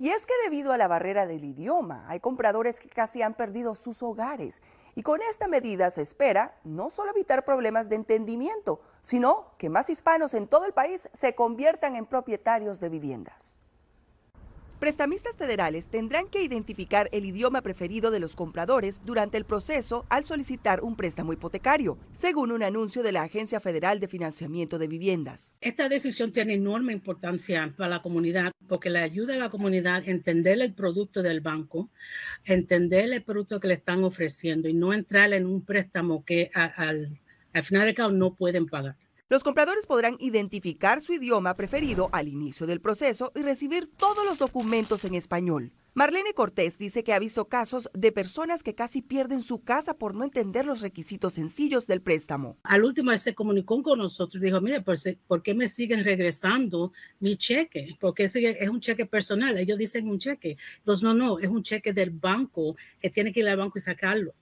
Y es que debido a la barrera del idioma, hay compradores que casi han perdido sus hogares. Y con esta medida se espera no solo evitar problemas de entendimiento, sino que más hispanos en todo el país se conviertan en propietarios de viviendas prestamistas federales tendrán que identificar el idioma preferido de los compradores durante el proceso al solicitar un préstamo hipotecario, según un anuncio de la Agencia Federal de Financiamiento de Viviendas. Esta decisión tiene enorme importancia para la comunidad porque le ayuda a la comunidad a entender el producto del banco, entender el producto que le están ofreciendo y no entrar en un préstamo que al, final de cabo no pueden pagar. Los compradores podrán identificar su idioma preferido al inicio del proceso y recibir todos los documentos en español. Marlene Cortés dice que ha visto casos de personas que casi pierden su casa por no entender los requisitos sencillos del préstamo. Al último se comunicó con nosotros y dijo, mire, pues, eh, ¿por qué me siguen regresando mi cheque? Porque es un cheque personal, ellos dicen un cheque. Los no, no, es un cheque del banco que tiene que ir al banco y sacarlo.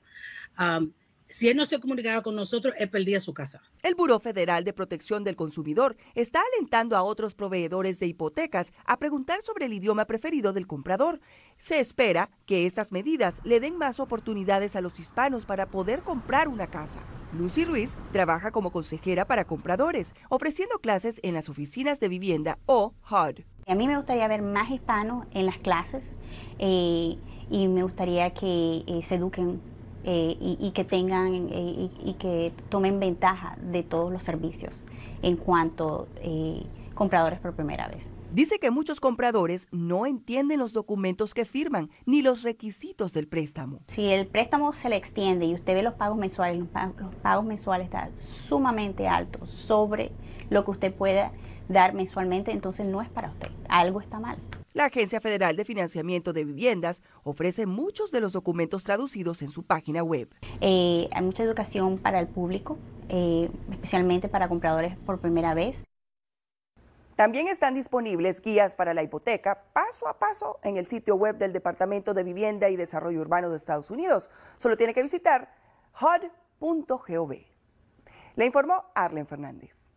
Si él no se comunicaba con nosotros, él perdía su casa. El Buró Federal de Protección del Consumidor está alentando a otros proveedores de hipotecas a preguntar sobre el idioma preferido del comprador. Se espera que estas medidas le den más oportunidades a los hispanos para poder comprar una casa. Lucy Ruiz trabaja como consejera para compradores, ofreciendo clases en las oficinas de vivienda o HUD. A mí me gustaría ver más hispanos en las clases eh, y me gustaría que eh, se eduquen eh, y, que tengan eh, y, que tomen ventaja de todos los servicios en cuanto eh, compradores por primera vez. Dice que muchos compradores no entienden los documentos que firman ni los requisitos del préstamo. Si el préstamo se le extiende y usted ve los pagos mensuales, los los pagos mensuales están sumamente altos sobre lo que usted pueda dar mensualmente, entonces no es para usted. Algo está mal. La Agencia Federal de Financiamiento de Viviendas ofrece muchos de los documentos traducidos en su página web. Eh, hay mucha educación para el público, eh, especialmente para compradores por primera vez. También están disponibles guías para la hipoteca paso a paso en el sitio web del Departamento de Vivienda y Desarrollo Urbano de Estados Unidos. Solo tiene que visitar hud.gov. Le informó Arlen Fernández.